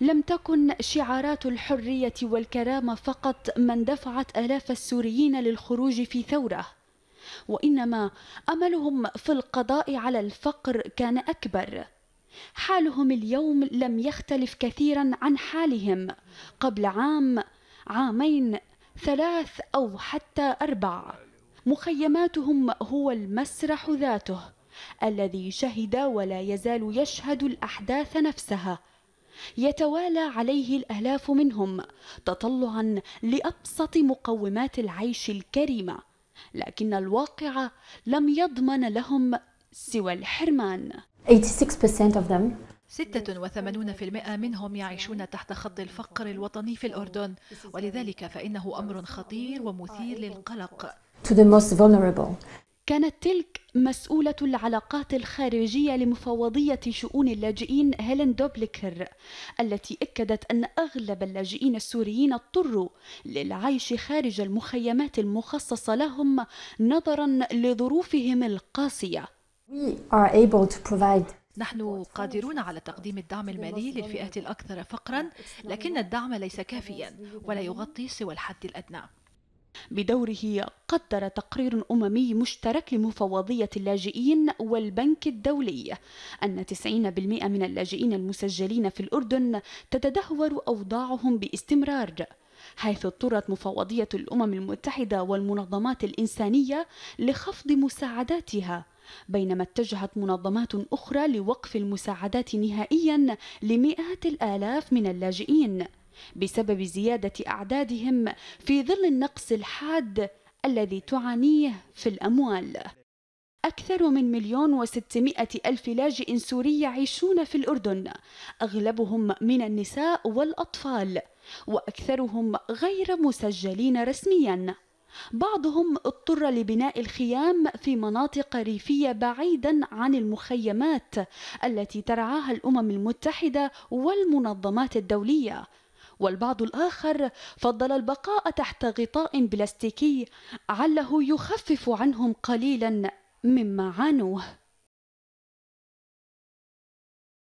لم تكن شعارات الحرية والكرامة فقط من دفعت آلاف السوريين للخروج في ثورة وإنما أملهم في القضاء على الفقر كان أكبر حالهم اليوم لم يختلف كثيرا عن حالهم قبل عام عامين ثلاث أو حتى أربع مخيماتهم هو المسرح ذاته الذي شهد ولا يزال يشهد الأحداث نفسها يتوالى عليه الآلاف منهم تطلعا لأبسط مقومات العيش الكريمة لكن الواقع لم يضمن لهم سوى الحرمان 86% of them 86% منهم يعيشون تحت خط الفقر الوطني في الأردن ولذلك فإنه أمر خطير ومثير للقلق to the most vulnerable كانت تلك مسؤولة العلاقات الخارجية لمفوضية شؤون اللاجئين هيلين دوبليكر التي أكدت أن أغلب اللاجئين السوريين اضطروا للعيش خارج المخيمات المخصصة لهم نظرا لظروفهم القاسية نحن قادرون على تقديم الدعم المالي للفئات الأكثر فقرا لكن الدعم ليس كافيا ولا يغطي سوى الحد الأدنى بدوره قدر تقرير أممي مشترك لمفوضية اللاجئين والبنك الدولي أن 90% من اللاجئين المسجلين في الأردن تتدهور أوضاعهم باستمرار حيث اضطرت مفوضية الأمم المتحدة والمنظمات الإنسانية لخفض مساعداتها بينما اتجهت منظمات أخرى لوقف المساعدات نهائيا لمئات الآلاف من اللاجئين بسبب زيادة أعدادهم في ظل النقص الحاد الذي تعانيه في الأموال أكثر من مليون وستمائة ألف لاجئ سوري يعيشون في الأردن أغلبهم من النساء والأطفال وأكثرهم غير مسجلين رسمياً بعضهم اضطر لبناء الخيام في مناطق ريفية بعيدا عن المخيمات التي ترعاها الأمم المتحدة والمنظمات الدولية والبعض الآخر فضل البقاء تحت غطاء بلاستيكي عله يخفف عنهم قليلا مما عانوه